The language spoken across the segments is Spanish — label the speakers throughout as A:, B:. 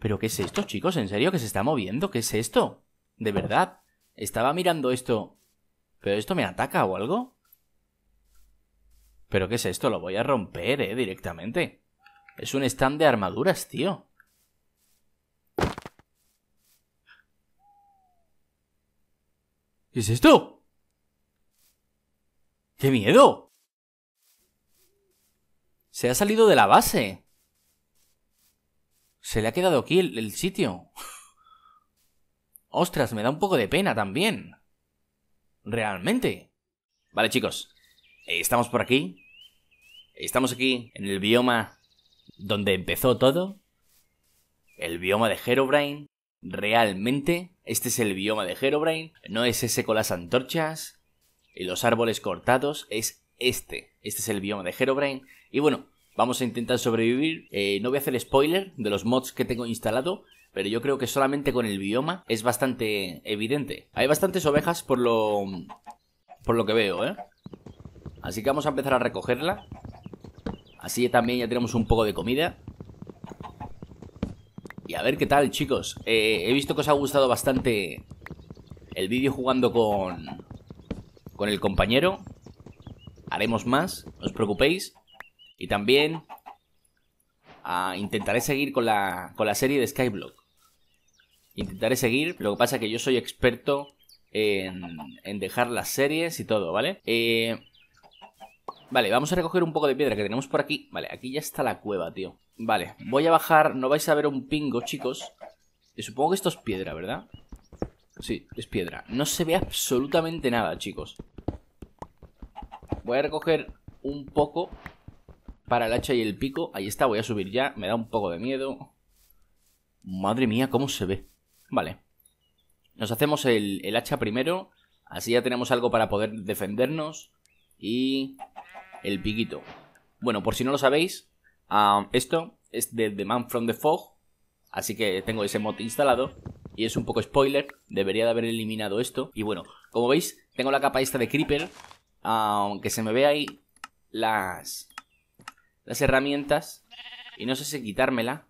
A: ¿Pero qué es esto, chicos? ¿En serio que se está moviendo? ¿Qué es esto? De verdad. Estaba mirando esto. ¿Pero esto me ataca o algo? ¿Pero qué es esto? Lo voy a romper, eh, directamente. Es un stand de armaduras, tío. ¿Qué es esto? ¡Qué miedo! Se ha salido de la base. Se le ha quedado aquí el, sitio. Ostras, me da un poco de pena también. Realmente. Vale, chicos. Eh, estamos por aquí. Estamos aquí en el bioma donde empezó todo. El bioma de Herobrine. Realmente, este es el bioma de Herobrine. No es ese con las antorchas y los árboles cortados. Es este. Este es el bioma de Herobrine. Y bueno, Vamos a intentar sobrevivir. Eh, no voy a hacer spoiler de los mods que tengo instalado, pero yo creo que solamente con el bioma es bastante evidente. Hay bastantes ovejas por lo, por lo que veo, ¿eh? Así que vamos a empezar a recogerla. Así también ya tenemos un poco de comida. Y a ver qué tal, chicos. Eh, he visto que os ha gustado bastante el vídeo jugando con, con el compañero. Haremos más, no os preocupéis. Y también ah, intentaré seguir con la, con la serie de Skyblock. Intentaré seguir, lo que pasa es que yo soy experto en, dejar las series y todo, ¿vale? Eh, vale, vamos a recoger un poco de piedra que tenemos por aquí. Vale, aquí ya está la cueva, tío. Vale, voy a bajar, no vais a ver un pingo, chicos. Y supongo que esto es piedra, ¿verdad? Sí, es piedra. No se ve absolutamente nada, chicos. Voy a recoger un poco para el hacha y el pico. Ahí está, voy a subir ya. Me da un poco de miedo. Madre mía, cómo se ve. Vale. Nos hacemos el, el hacha primero. Así ya tenemos algo para poder defendernos. Y el piquito. Bueno, por si no lo sabéis, ah, esto es de The Man from the Fog. Así que tengo ese mod instalado. Y es un poco spoiler. Debería de haber eliminado esto. Y bueno, como veis, tengo la capa esta de Creeper. Aunque se me ve ahí las, las herramientas y no sé si quitármela.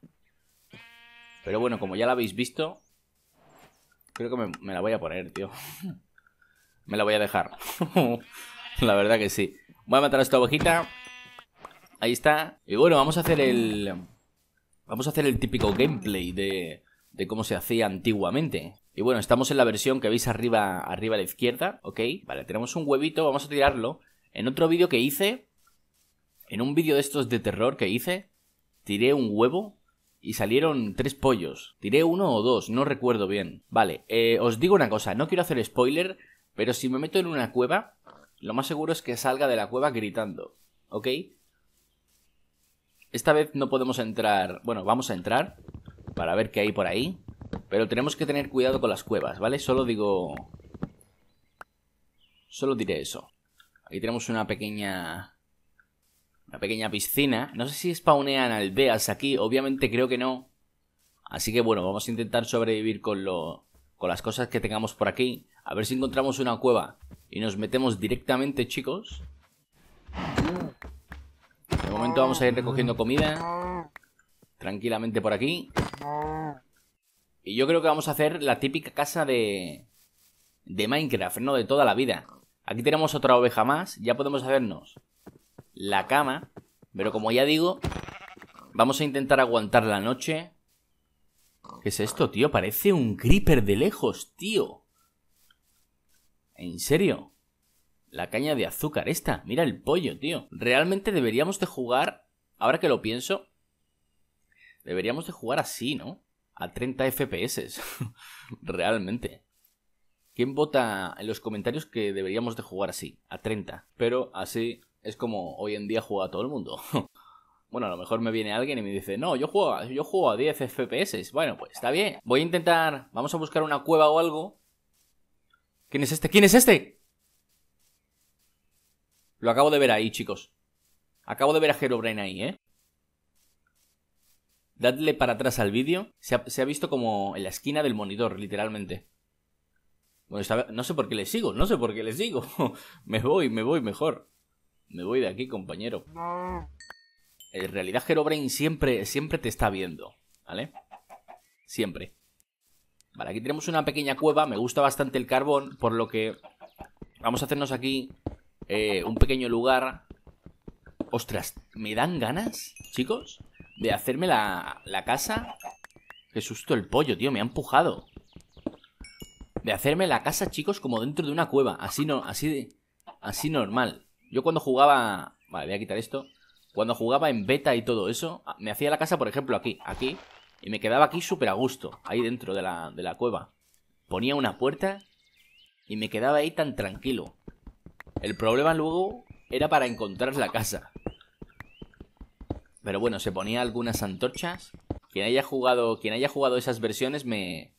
A: Pero bueno, como ya la habéis visto, creo que me, la voy a poner, tío. me la voy a dejar. la verdad que sí. Voy a matar a esta ovejita. Ahí está. Y bueno, vamos a hacer el... Vamos a hacer el típico gameplay de, de cómo se hacía antiguamente. Y bueno, estamos en la versión que veis arriba, arriba a la izquierda, ¿ok? Vale, tenemos un huevito, vamos a tirarlo. En otro vídeo que hice, en un vídeo de estos de terror que hice, tiré un huevo y salieron tres pollos. Tiré uno o dos, no recuerdo bien. Vale, eh, os digo una cosa, no quiero hacer spoiler, pero si me meto en una cueva, lo más seguro es que salga de la cueva gritando, ¿ok? Esta vez no podemos entrar, bueno, vamos a entrar para ver qué hay por ahí, pero tenemos que tener cuidado con las cuevas, ¿vale? Solo digo... Solo diré eso. Aquí tenemos una pequeña una pequeña piscina. No sé si spawnean aldeas aquí, obviamente creo que no. Así que bueno, vamos a intentar sobrevivir con, con las cosas que tengamos por aquí. A ver si encontramos una cueva y nos metemos directamente, chicos. De momento vamos a ir recogiendo comida tranquilamente por aquí. Y yo creo que vamos a hacer la típica casa de, de Minecraft, ¿no? De toda la vida. Aquí tenemos otra oveja más, ya podemos hacernos la cama. Pero como ya digo, vamos a intentar aguantar la noche. ¿Qué es esto, tío? Parece un creeper de lejos, tío. ¿En serio? La caña de azúcar esta. Mira el pollo, tío. Realmente deberíamos de jugar, ahora que lo pienso, deberíamos de jugar así, ¿no? A 30 FPS. Realmente. ¿Quién vota en los comentarios que deberíamos de jugar así? A 30. Pero así es como hoy en día juega todo el mundo. Bueno, a lo mejor me viene alguien y me dice, no, yo juego, yo juego a 10 FPS. Bueno, pues está bien. Voy a intentar, vamos a buscar una cueva o algo. ¿Quién es este? ¿Quién es este? Lo acabo de ver ahí, chicos. Acabo de ver a Herobrine ahí, ¿eh? Dadle para atrás al vídeo. Se ha, visto como en la esquina del monitor, literalmente. Bueno, no sé por qué le sigo, no sé por qué le sigo. me voy, me voy mejor. Me voy de aquí, compañero. En realidad, Herobrain siempre, siempre te está viendo, ¿vale? Siempre. Vale, aquí tenemos una pequeña cueva. Me gusta bastante el carbón, por lo que vamos a hacernos aquí eh, un pequeño lugar. Ostras, ¿me dan ganas, chicos? De hacerme la, la casa. Qué susto el pollo, tío, me ha empujado. De hacerme la casa, chicos, como dentro de una cueva. Así no, así, así normal. Yo cuando jugaba... Vale, voy a quitar esto. Cuando jugaba en beta y todo eso, ah, me hacía la casa, por ejemplo, aquí, aquí. Y me quedaba aquí súper a gusto, ahí dentro de la, de la cueva. Ponía una puerta y me quedaba ahí tan tranquilo. El problema luego era para encontrar la casa. Pero bueno, se ponía algunas antorchas. Quien haya jugado, quien haya jugado esas versiones me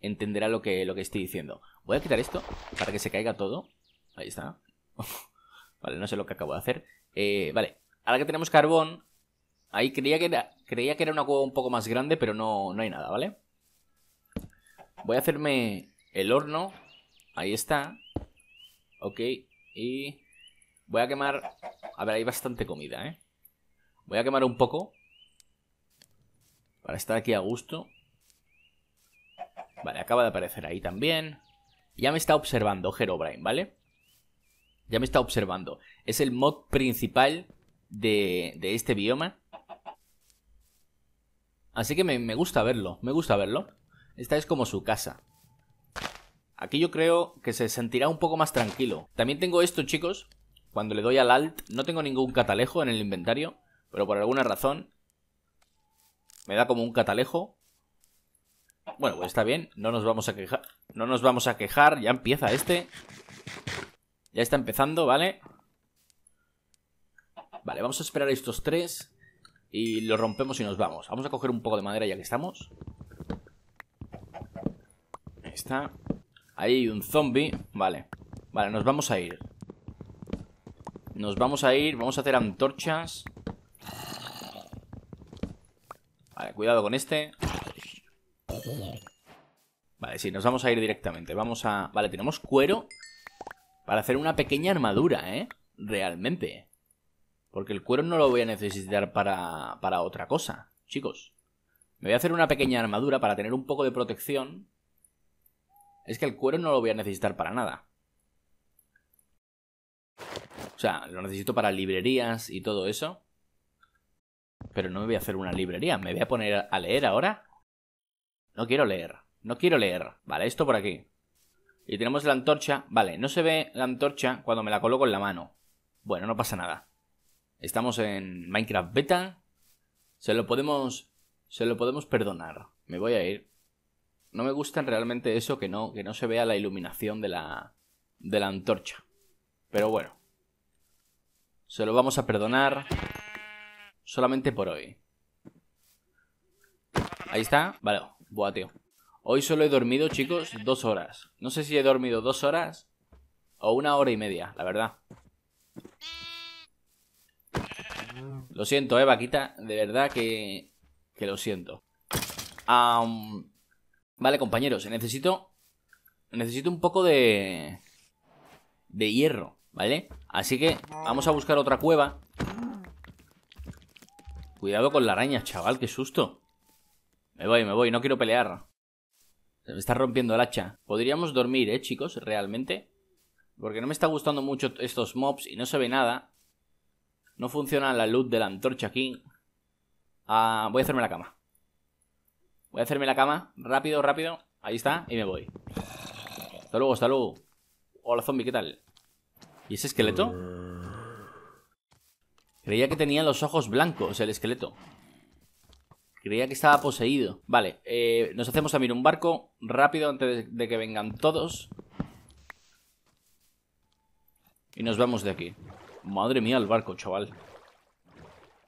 A: entenderá lo que, lo que estoy diciendo. Voy a quitar esto para que se caiga todo. Ahí está. Vale, no sé lo que acabo de hacer. Eh, vale, ahora que tenemos carbón, ahí creía que era, creía que era una cueva un poco más grande, pero no, no hay nada, ¿vale? Voy a hacerme el horno. Ahí está. Ok, y voy a quemar... A ver, hay bastante comida, ¿eh? Voy a quemar un poco. Para estar aquí a gusto. Vale, acaba de aparecer ahí también. Ya me está observando Herobrine, ¿vale? ya me está observando. Es el mod principal de, este bioma. Así que me, me, gusta verlo, me gusta verlo. Esta es como su casa. Aquí yo creo que se sentirá un poco más tranquilo. También tengo esto, chicos. Cuando le doy al alt, no tengo ningún catalejo en el inventario. Pero por alguna razón, me da como un catalejo. Bueno, pues está bien, no nos vamos a quejar. No nos vamos a quejar, ya empieza este. Ya está empezando, ¿vale? Vale, vamos a esperar a estos tres. Y los rompemos y nos vamos. Vamos a coger un poco de madera ya que estamos. Ahí está. Ahí hay un zombie. Vale. Vale, nos vamos a ir. Nos vamos a ir. Vamos a hacer antorchas. Vale, cuidado con este. Vale, sí, nos vamos a ir directamente. Vamos a... Vale, tenemos cuero para hacer una pequeña armadura, ¿eh? Realmente. Porque el cuero no lo voy a necesitar para, para otra cosa, chicos. Me voy a hacer una pequeña armadura para tener un poco de protección. Es que el cuero no lo voy a necesitar para nada. O sea, lo necesito para librerías y todo eso. Pero no me voy a hacer una librería. Me voy a poner a leer ahora. No quiero leer. No quiero leer. Vale, esto por aquí. Y tenemos la antorcha. Vale, no se ve la antorcha cuando me la coloco en la mano. Bueno, no pasa nada. Estamos en Minecraft Beta. Se lo podemos. Se lo podemos perdonar. Me voy a ir. No me gusta realmente eso que no, que no se vea la iluminación de la. de la antorcha. Pero bueno. Se lo vamos a perdonar. Solamente por hoy. Ahí está. Vale. Buah, tío. Hoy solo he dormido, chicos, dos horas. No sé si he dormido dos horas o una hora y media, la verdad. Lo siento, eh, vaquita. De verdad que, que lo siento. vale, compañeros, necesito... Necesito un poco de... De hierro, ¿vale? Así que vamos a buscar otra cueva. Cuidado con la araña, chaval, qué susto. Me voy, me voy, no quiero pelear. Me está rompiendo el hacha. Podríamos dormir, ¿eh, chicos? Realmente. Porque no me está gustando mucho estos mobs y no se ve nada. No funciona la luz de la antorcha aquí. Ah, voy a hacerme la cama. Voy a hacerme la cama. Rápido, rápido. Ahí está. Y me voy. Hasta luego, hasta luego. Hola, zombie, ¿qué tal? ¿Y ese esqueleto? Mm. Creía que tenía los ojos blancos el esqueleto. Creía que estaba poseído. Vale, eh, nos hacemos a mirar un barco rápido antes de que vengan todos. Y nos vamos de aquí. Madre mía, el barco, chaval.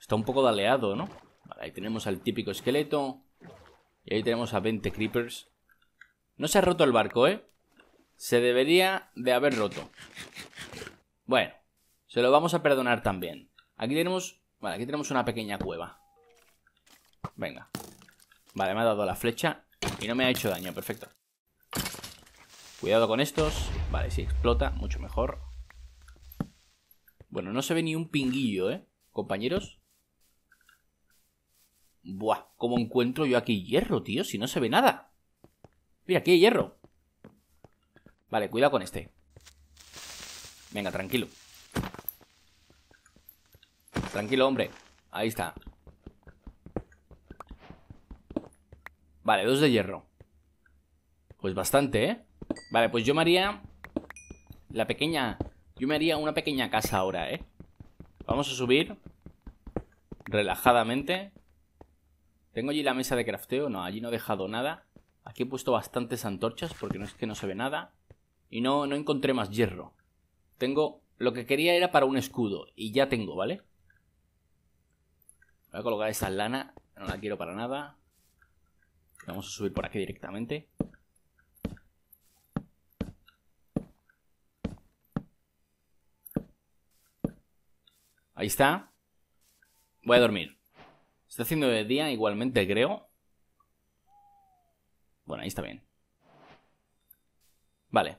A: Está un poco daleado, ¿no? Vale, ahí tenemos al típico esqueleto. Y ahí tenemos a 20 creepers. No se ha roto el barco, ¿eh? Se debería de haber roto. Bueno, se lo vamos a perdonar también. Aquí tenemos... Vale, aquí tenemos una pequeña cueva. Venga. Vale, me ha dado la flecha y no me ha hecho daño, perfecto. Cuidado con estos. Vale, si explota, mucho mejor. Bueno, no se ve ni un pinguillo, ¿eh? Compañeros. Buah, ¿cómo encuentro yo aquí hierro, tío? Si no se ve nada. Mira, aquí hay hierro. Vale, cuidado con este. Venga, tranquilo. Tranquilo, hombre. Ahí está. Vale, dos de hierro. Pues bastante, ¿eh? Vale, pues yo me haría... La pequeña... Yo me haría una pequeña casa ahora, ¿eh? Vamos a subir. Relajadamente. Tengo allí la mesa de crafteo. No, allí no he dejado nada. Aquí he puesto bastantes antorchas porque no es que no se ve nada. Y no, no encontré más hierro. Tengo... Lo que quería era para un escudo. Y ya tengo, ¿vale? Voy a colocar esa lana. No la quiero para nada vamos a subir por aquí directamente. Ahí está. Voy a dormir. Está haciendo de día igualmente, creo. Bueno, ahí está bien. Vale.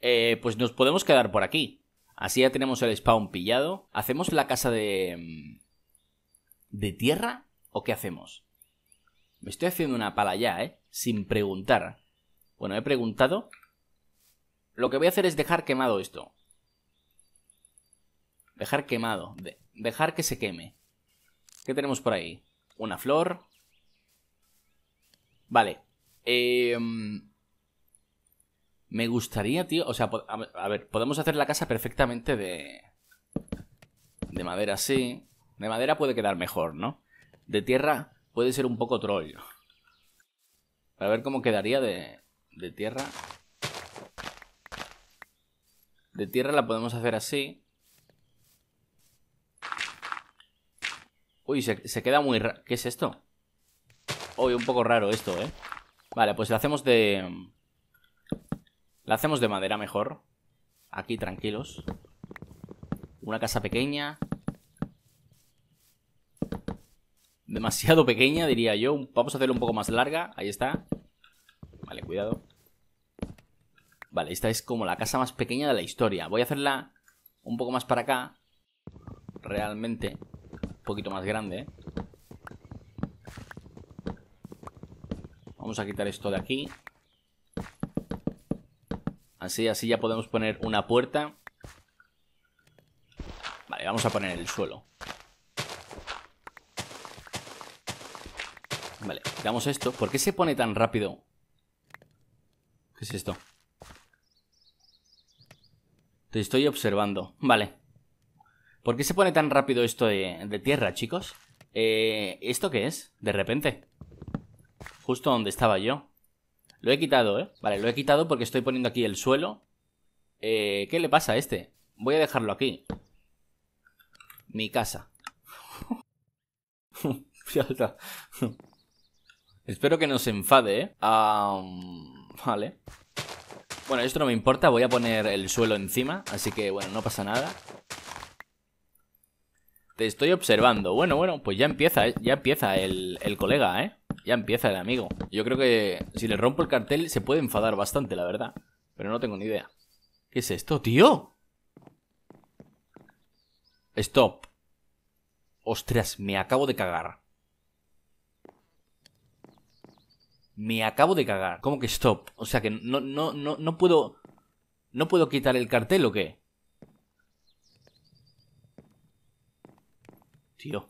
A: Eh, pues nos podemos quedar por aquí. Así ya tenemos el spawn pillado. ¿Hacemos la casa de... Mm, de tierra? ¿O qué hacemos? Me estoy haciendo una pala ya, ¿eh? Sin preguntar. Bueno, he preguntado. Lo que voy a hacer es dejar quemado esto. Dejar quemado. dejar que se queme. ¿Qué tenemos por ahí? Una flor. Vale. Em, me gustaría, tío... O sea, a ver, podemos hacer la casa perfectamente de... De madera, sí. De madera puede quedar mejor, ¿no? De tierra puede ser un poco troll. Para ver cómo quedaría de, de tierra. De tierra la podemos hacer así. Uy, se, se queda muy raro. ¿Qué es esto? Uy, un poco raro esto, ¿eh? Vale, pues la hacemos de... La hacemos de madera mejor. Aquí, tranquilos. Una casa pequeña. demasiado pequeña, diría yo. Vamos a hacerla un poco más larga. Ahí está. Vale, cuidado. Vale, esta es como la casa más pequeña de la historia. Voy a hacerla un poco más para acá. Realmente. Un poquito más grande. ¿eh? Vamos a quitar esto de aquí. Así, así ya podemos poner una puerta. Vale, vamos a poner el suelo. Vale, damos esto. ¿Por qué se pone tan rápido? ¿Qué es esto? Te estoy observando. Vale. ¿Por qué se pone tan rápido esto de, tierra, chicos? Eh, ¿Esto qué es? De repente. Justo donde estaba yo. Lo he quitado, ¿eh? Vale, lo he quitado porque estoy poniendo aquí el suelo. Eh, ¿Qué le pasa a este? Voy a dejarlo aquí. Mi casa. Espero que no se enfade, ¿eh? vale. Bueno, esto no me importa. Voy a poner el suelo encima. Así que, bueno, no pasa nada. Te estoy observando. Bueno, bueno, pues ya empieza, eh, ya empieza el, el colega, ¿eh? Ya empieza el amigo. Yo creo que si le rompo el cartel se puede enfadar bastante, la verdad. Pero no tengo ni idea. ¿Qué es esto, tío? Stop. Ostras, me acabo de cagar. me acabo de cagar. ¿Cómo que stop? O sea que no, no, no, puedo. ¿No puedo quitar el cartel o qué? Tío.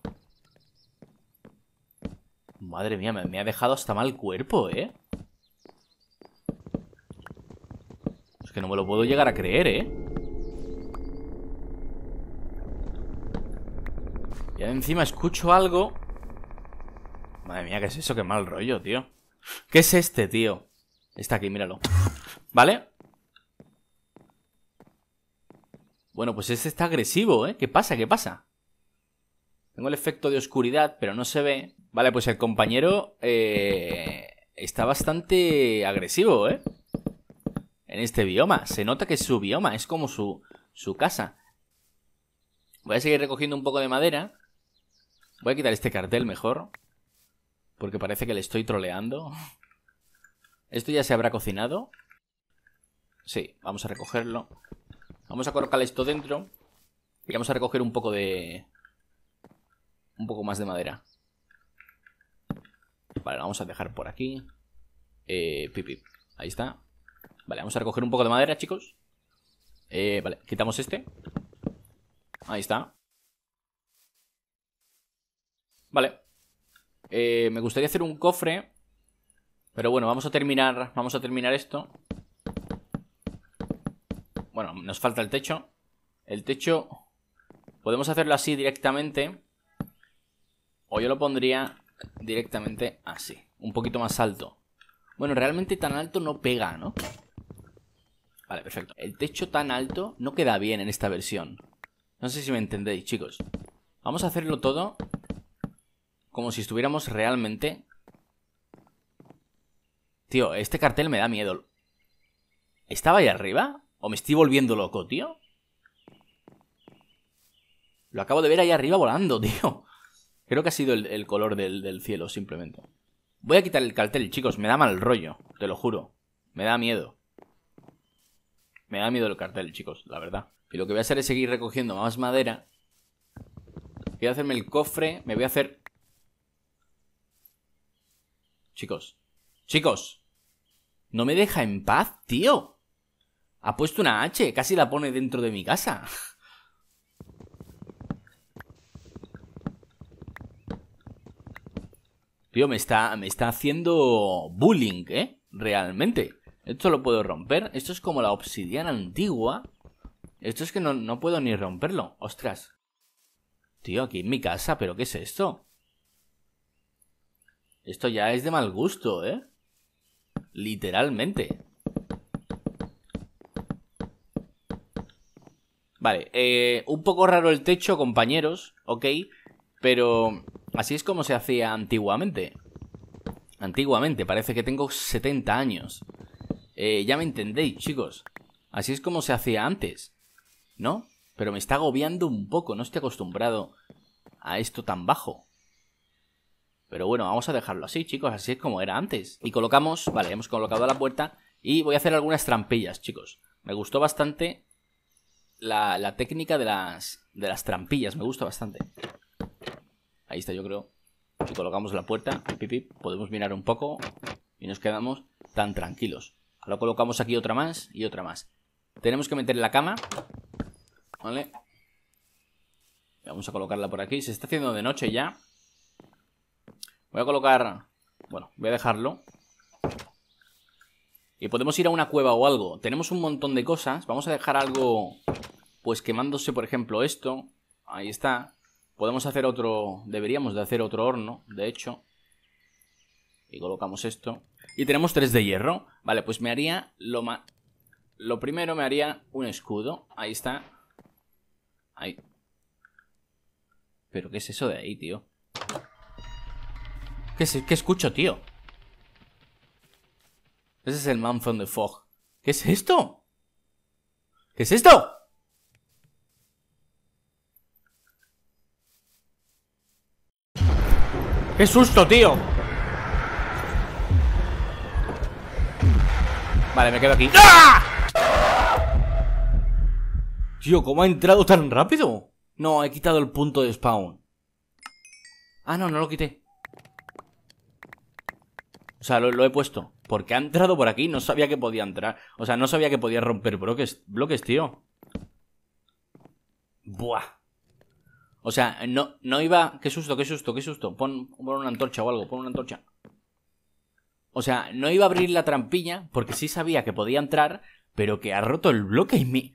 A: Madre mía, me, ha dejado hasta mal cuerpo, ¿eh? Es que no me lo puedo llegar a creer, ¿eh? Y encima escucho algo. Madre mía, ¿qué es eso? Qué mal rollo, tío. ¿Qué es este, tío? Está aquí, míralo. ¿Vale? Bueno, pues este está agresivo, ¿eh? ¿Qué pasa? ¿Qué pasa? Tengo el efecto de oscuridad, pero no se ve. Vale, pues el compañero eh, está bastante agresivo, ¿eh? En este bioma. Se nota que es su bioma, es como su, su casa. Voy a seguir recogiendo un poco de madera. Voy a quitar este cartel mejor. Porque parece que le estoy troleando. Esto ya se habrá cocinado. Sí, vamos a recogerlo. Vamos a colocar esto dentro. Y vamos a recoger un poco de... Un poco más de madera. Vale, lo vamos a dejar por aquí. Eh, Ahí está. Vale, vamos a recoger un poco de madera, chicos. Eh, vale, quitamos este. Ahí está. Vale. Eh, me gustaría hacer un cofre. Pero bueno, vamos a terminar. Vamos a terminar esto. Bueno, nos falta el techo. El techo. Podemos hacerlo así directamente. O yo lo pondría directamente así. Un poquito más alto. Bueno, realmente tan alto no pega, ¿no? Vale, perfecto. El techo tan alto no queda bien en esta versión. No sé si me entendéis, chicos. Vamos a hacerlo todo como si estuviéramos realmente... Tío, este cartel me da miedo. ¿Estaba ahí arriba? ¿O me estoy volviendo loco, tío? Lo acabo de ver ahí arriba volando, tío. Creo que ha sido el, color del, del cielo, simplemente. Voy a quitar el cartel, chicos. Me da mal rollo, te lo juro. Me da miedo. Me da miedo el cartel, chicos, la verdad. Y lo que voy a hacer es seguir recogiendo más madera. Voy a hacerme el cofre. Me voy a hacer Chicos, chicos, ¿no me deja en paz, tío? Ha puesto una H, casi la pone dentro de mi casa. Tío, me está, me está haciendo bullying, ¿eh? Realmente. Esto lo puedo romper. Esto es como la obsidiana antigua. Esto es que no, no puedo ni romperlo. Ostras. Tío, aquí en mi casa, ¿pero qué es esto? Esto ya es de mal gusto, ¿eh? Literalmente. Vale, eh, un poco raro el techo, compañeros, ok, pero así es como se hacía antiguamente. Antiguamente, parece que tengo 70 años. Eh, ya me entendéis, chicos. Así es como se hacía antes, ¿no? Pero me está agobiando un poco, no estoy acostumbrado a esto tan bajo. Pero bueno, vamos a dejarlo así, chicos, así es como era antes. Y colocamos, vale, hemos colocado la puerta y voy a hacer algunas trampillas, chicos. Me gustó bastante la, técnica de las, de las trampillas, me gusta bastante. Ahí está, yo creo. Y colocamos la puerta, pip, podemos mirar un poco y nos quedamos tan tranquilos. Ahora colocamos aquí otra más y otra más. Tenemos que meter la cama. ¿Vale? Vamos a colocarla por aquí. Se está haciendo de noche ya. Voy a colocar... Bueno, voy a dejarlo. Y podemos ir a una cueva o algo. Tenemos un montón de cosas. Vamos a dejar algo... Pues quemándose, por ejemplo, esto. Ahí está. Podemos hacer otro... Deberíamos de hacer otro horno, de hecho. Y colocamos esto. Y tenemos tres de hierro. Vale, pues me haría lo más... Lo primero me haría un escudo. Ahí está. Ahí. ¿Pero qué es eso de ahí, tío? ¿Qué, escucho, tío? Ese es el Man from the Fog. ¿Qué es esto? ¿Qué es esto? ¡Qué susto, tío! Vale, me quedo aquí ¡Ah! Tío, ¿cómo ha entrado tan rápido? No, he quitado el punto de spawn Ah, no, no lo quité o sea, lo, he puesto. Porque ha entrado por aquí, no sabía que podía entrar. O sea, no sabía que podía romper bloques, bloques tío. Buah. O sea, no, no iba... Qué susto, qué susto, qué susto. Pon, una antorcha o algo, pon una antorcha. O sea, no iba a abrir la trampilla porque sí sabía que podía entrar, pero que ha roto el bloque y mí,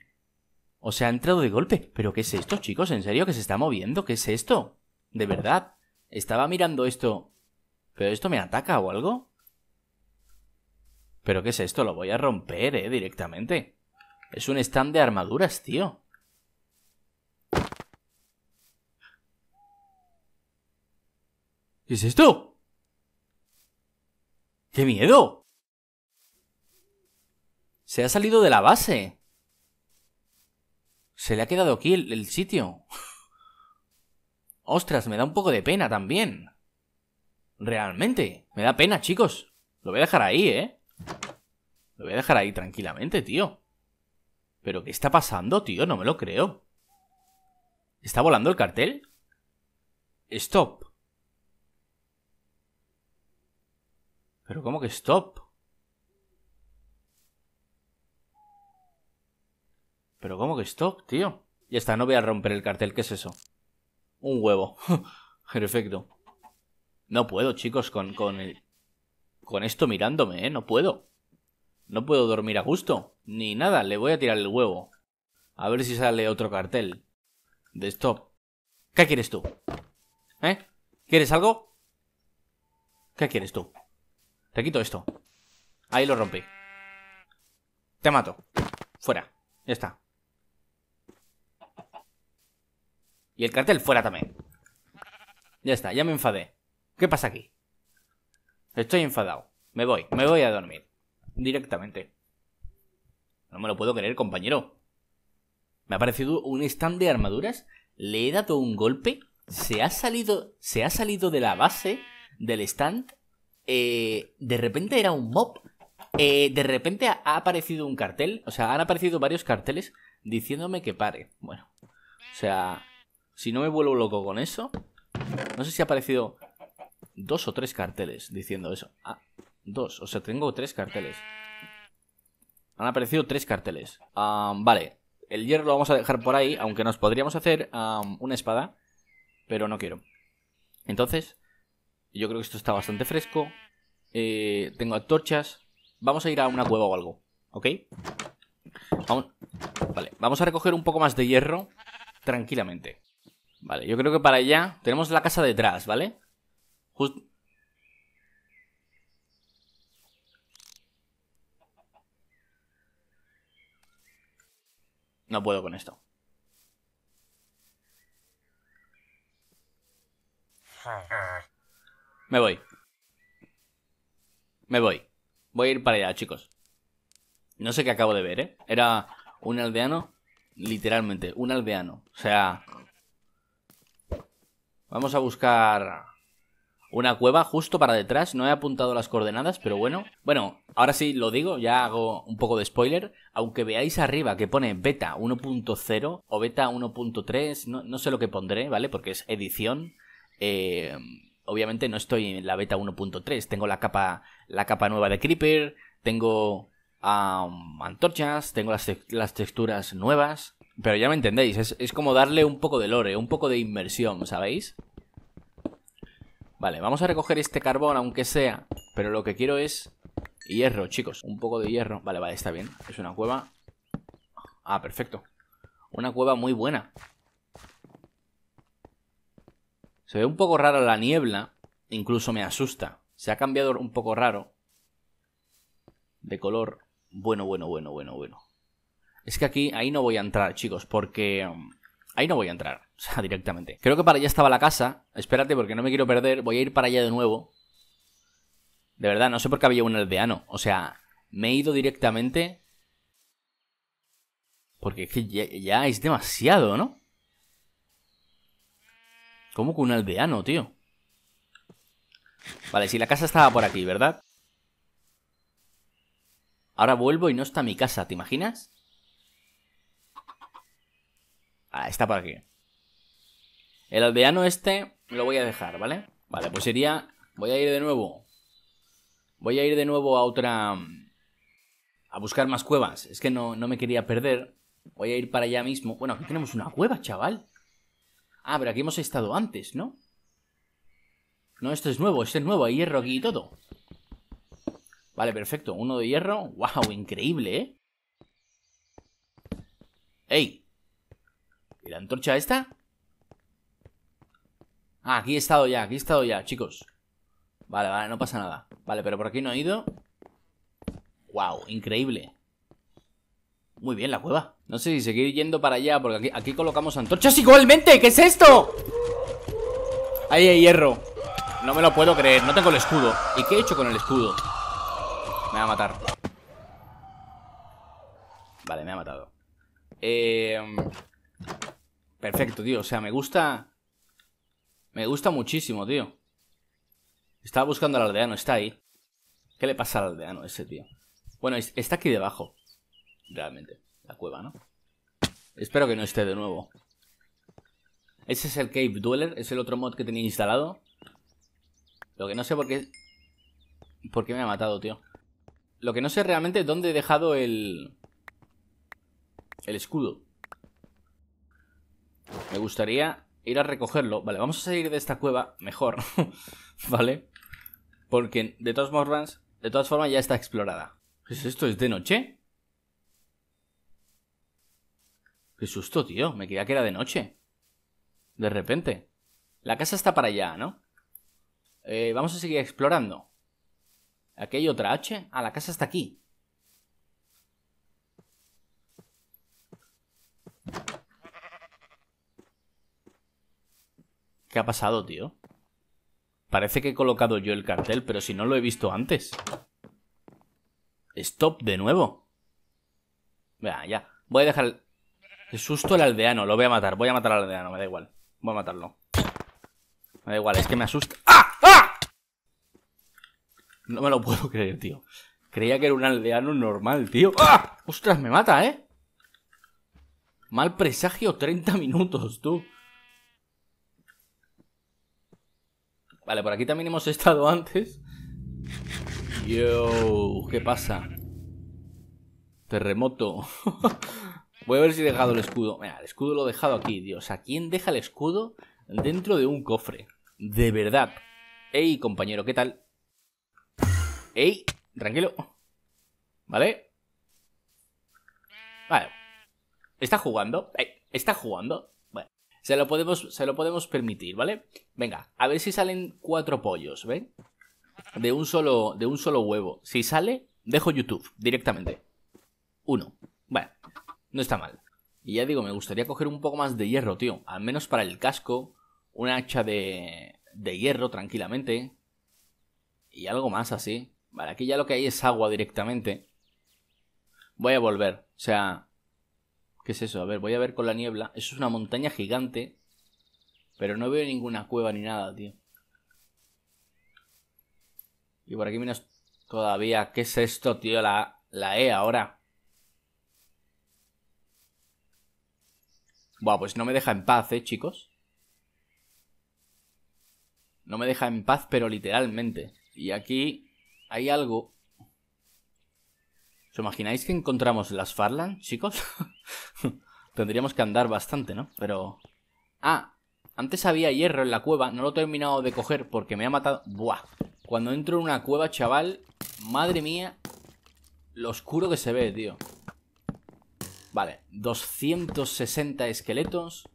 A: O sea, ha entrado de golpe. ¿Pero qué es esto, chicos? ¿En serio que se está moviendo? ¿Qué es esto? De verdad. Estaba mirando esto. ¿Pero esto me ataca o algo? ¿Pero qué es esto? Lo voy a romper, eh, directamente. Es un stand de armaduras, tío. ¿Qué es esto? ¡Qué miedo! Se ha salido de la base. Se le ha quedado aquí el, sitio. Ostras, me da un poco de pena también. Realmente, me da pena, chicos. Lo voy a dejar ahí, ¿eh? Lo voy a dejar ahí tranquilamente, tío. ¿Pero qué está pasando, tío? No me lo creo. ¿Está volando el cartel? Stop. ¿Pero cómo que stop? ¿Pero cómo que stop, tío? Ya está, no voy a romper el cartel. ¿Qué es eso? Un huevo. Perfecto. No puedo, chicos, con, con el con esto mirándome, ¿eh? No puedo. No puedo dormir a gusto. Ni nada, le voy a tirar el huevo. A ver si sale otro cartel. De esto ¿Qué quieres tú? ¿Eh? ¿Quieres algo? ¿Qué quieres tú? Te quito esto. Ahí lo rompí. Te mato. Fuera. Ya está. Y el cartel fuera también. Ya está, ya me enfadé. ¿Qué pasa aquí? Estoy enfadado. Me voy, me voy a dormir. Directamente. No me lo puedo creer, compañero. Me ha aparecido un stand de armaduras. Le he dado un golpe. Se ha salido, se ha salido de la base del stand. Eh, de repente era un mob. Eh, de repente ha aparecido un cartel. O sea, han aparecido varios carteles diciéndome que pare. Bueno, o sea, si no me vuelvo loco con eso. No sé si ha aparecido dos o tres carteles diciendo eso. Ah, dos, o sea, tengo tres carteles. Han aparecido tres carteles. vale, el hierro lo vamos a dejar por ahí, aunque nos podríamos hacer una espada, pero no quiero. Entonces, yo creo que esto está bastante fresco. Eh, tengo antorchas. Vamos a ir a una cueva o algo, ¿ok? vale, vamos a recoger un poco más de hierro tranquilamente. Vale, yo creo que para allá tenemos la casa detrás, ¿vale? No puedo con esto. Me voy. Me voy. Voy a ir para allá, chicos. No sé qué acabo de ver, ¿eh? Era un aldeano, literalmente, un aldeano. O sea... Vamos a buscar... Una cueva justo para detrás, no he apuntado las coordenadas, pero bueno. Bueno, ahora sí lo digo, ya hago un poco de spoiler. Aunque veáis arriba que pone beta 1.0 o beta 1.3, no, sé lo que pondré, ¿vale? Porque es edición. Eh, obviamente no estoy en la beta 1.3, tengo la capa, la capa nueva de Creeper, tengo antorchas, tengo las, texturas nuevas. Pero ya me entendéis, es, es como darle un poco de lore, un poco de inmersión, ¿sabéis? Vale, vamos a recoger este carbón, aunque sea. Pero lo que quiero es hierro, chicos. Un poco de hierro. Vale, vale, está bien. Es una cueva. Ah, perfecto. Una cueva muy buena. Se ve un poco rara la niebla. Incluso me asusta. Se ha cambiado un poco raro. De color. Bueno, bueno, bueno, bueno, bueno. Es que aquí, ahí no voy a entrar, chicos, porque um, Ahí no voy a entrar, o sea, directamente. Creo que para allá estaba la casa. Espérate, porque no me quiero perder. Voy a ir para allá de nuevo. De verdad, no sé por qué había un aldeano. O sea, me he ido directamente. Porque es que ya, es demasiado, ¿no? ¿Cómo que un aldeano, tío? Vale, si la casa estaba por aquí, ¿verdad? Ahora vuelvo y no está mi casa, ¿te imaginas? Ah, está por aquí. El aldeano este lo voy a dejar, ¿vale? Vale, pues sería... Voy a ir de nuevo. Voy a ir de nuevo a otra... A buscar más cuevas. Es que no, no me quería perder. Voy a ir para allá mismo. Bueno, aquí tenemos una cueva, chaval. Ah, pero aquí hemos estado antes, ¿no? No, esto es nuevo, esto es nuevo. Hay hierro aquí y todo. Vale, perfecto. Uno de hierro. ¡Wow! Increíble, ¿eh? ¡Ey! ¿Y la antorcha esta? Ah, aquí he estado ya, aquí he estado ya, chicos. Vale, vale, no pasa nada. Vale, pero por aquí no he ido. Wow, increíble. Muy bien la cueva. No sé si seguir yendo para allá, porque aquí, aquí colocamos antorchas igualmente. ¿Qué es esto? Ahí hay hierro. No me lo puedo creer, no tengo el escudo. ¿Y qué he hecho con el escudo? Me va a matar. Vale, me ha matado. Eh... Perfecto, tío. O sea, me gusta... Me gusta muchísimo, tío. Estaba buscando al aldeano, está ahí. ¿Qué le pasa al aldeano ese, tío? Bueno, está aquí debajo. Realmente. La cueva, ¿no? Espero que no esté de nuevo. Ese es el Cave Dweller. Es el otro mod que tenía instalado. Lo que no sé por qué... ¿Por qué me ha matado, tío? Lo que no sé realmente es dónde he dejado el... El escudo. Me gustaría ir a recogerlo. Vale, vamos a salir de esta cueva mejor, ¿vale? Porque de todas formas, de todas formas ya está explorada. ¿Qué es esto? ¿Es de noche? Qué susto, tío. Me creía que era de noche. De repente. La casa está para allá, ¿no? Eh, vamos a seguir explorando. ¿Aquí hay otra H? Ah, la casa está aquí. ¿Qué ha pasado, tío? Parece que he colocado yo el cartel, pero si no lo he visto antes. Stop de nuevo. Vea, ya. Voy a dejar... El susto al aldeano. Lo voy a matar. Voy a matar al aldeano. Me da igual. Voy a matarlo. Me da igual. Es que me asusta. ¡Ah! ¡Ah! No me lo puedo creer, tío. Creía que era un aldeano normal, tío. ¡Ah! ¡Ostras, me mata, eh! Mal presagio 30 minutos, tú. Vale, por aquí también hemos estado antes. Yo, ¿qué pasa? Terremoto. Voy a ver si he dejado el escudo. Mira, el escudo lo he dejado aquí, Dios. ¿A quién deja el escudo dentro de un cofre? De verdad. Ey, compañero, ¿qué tal? Ey, tranquilo. ¿Vale? Vale. ¿Está jugando? Ey, ¿Está jugando? Se lo podemos, se lo podemos permitir, ¿vale? Venga, a ver si salen cuatro pollos, ¿ven? De un solo, de un solo huevo. Si sale, dejo YouTube directamente. Uno. Bueno, no está mal. Y ya digo, me gustaría coger un poco más de hierro, tío. Al menos para el casco. Una hacha de, de hierro tranquilamente. Y algo más así. Vale, aquí ya lo que hay es agua directamente. Voy a volver. O sea, ¿Qué es eso? A ver, voy a ver con la niebla. Eso es una montaña gigante. Pero no veo ninguna cueva ni nada, tío. Y por aquí menos todavía. ¿Qué es esto, tío? La, la E ahora. Buah, pues no me deja en paz, ¿eh, chicos? No me deja en paz, pero literalmente. Y aquí hay algo ¿Os imagináis que encontramos las Farland, chicos? Tendríamos que andar bastante, ¿no? Pero... Ah, antes había hierro en la cueva, no lo he terminado de coger porque me ha matado... Buah, cuando entro en una cueva, chaval, madre mía, lo oscuro que se ve, tío. Vale, 260 esqueletos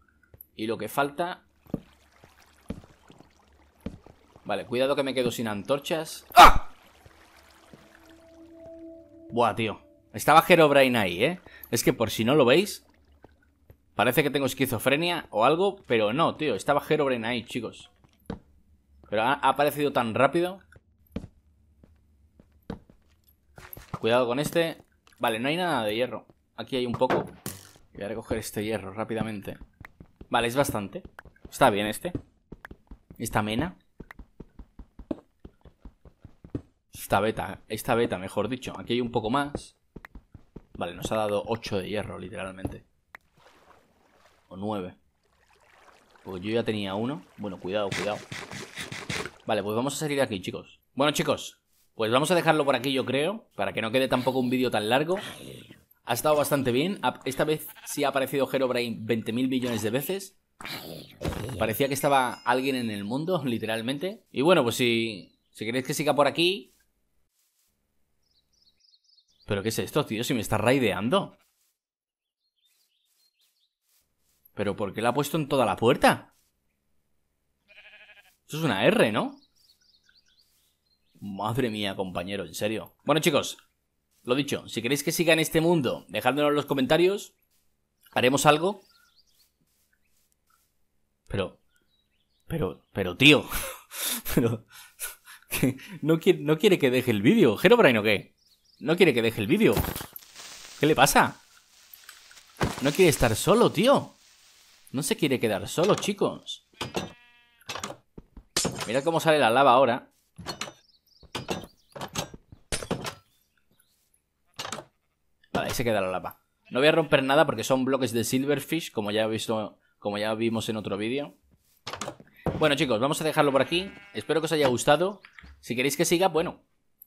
A: y lo que falta... Vale, cuidado que me quedo sin antorchas. ¡Ah! Buah, tío. Estaba brain ahí, ¿eh? Es que por si no lo veis, parece que tengo esquizofrenia o algo, pero no, tío. Estaba brain ahí, chicos. Pero ha aparecido tan rápido. Cuidado con este. Vale, no hay nada de hierro. Aquí hay un poco. Voy a recoger este hierro rápidamente. Vale, es bastante. Está bien este. Esta mena. Esta beta, esta beta, mejor dicho. Aquí hay un poco más. Vale, nos ha dado 8 de hierro, literalmente. O 9. porque yo ya tenía uno. Bueno, cuidado, cuidado. Vale, pues vamos a salir de aquí, chicos. Bueno, chicos, pues vamos a dejarlo por aquí, yo creo. Para que no quede tampoco un vídeo tan largo. Ha estado bastante bien. Esta vez sí ha aparecido Herobrine 20.000 millones de veces. Parecía que estaba alguien en el mundo, literalmente. Y bueno, pues si, si queréis que siga por aquí, ¿Pero qué es esto, tío? Si me está raideando. ¿Pero por qué la ha puesto en toda la puerta? Eso es una R, ¿no? Madre mía, compañero, en serio. Bueno, chicos, lo dicho, si queréis que siga en este mundo, dejadmelo en los comentarios. Haremos algo. Pero. Pero, pero, tío. pero. no, quiere, no quiere que deje el vídeo. ¿Herobrine o qué? No quiere que deje el vídeo. ¿Qué le pasa? No quiere estar solo, tío. No se quiere quedar solo, chicos. Mira cómo sale la lava ahora. Vale, ahí se queda la lava. No voy a romper nada porque son bloques de silverfish, como ya, como ya vimos en otro vídeo. Bueno, chicos, vamos a dejarlo por aquí. Espero que os haya gustado. Si queréis que siga, bueno,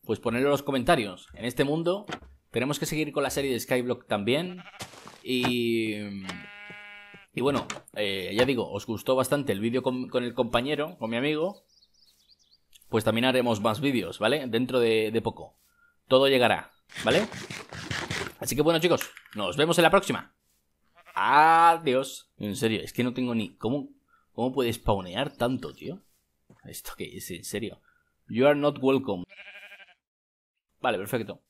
A: pues ponedlo en los comentarios. En este mundo tenemos que seguir con la serie de Skyblock también. Y... Y bueno, eh, ya digo, os gustó bastante el vídeo con, el compañero, con mi amigo. Pues también haremos más vídeos, ¿vale? Dentro de, poco. Todo llegará, ¿vale? Así que bueno, chicos, nos vemos en la próxima. Adiós. En serio, es que no tengo ni... ¿Cómo, cómo puedes spawnear tanto, tío? ¿Esto que es? En serio. You are not welcome. Vale, perfecto.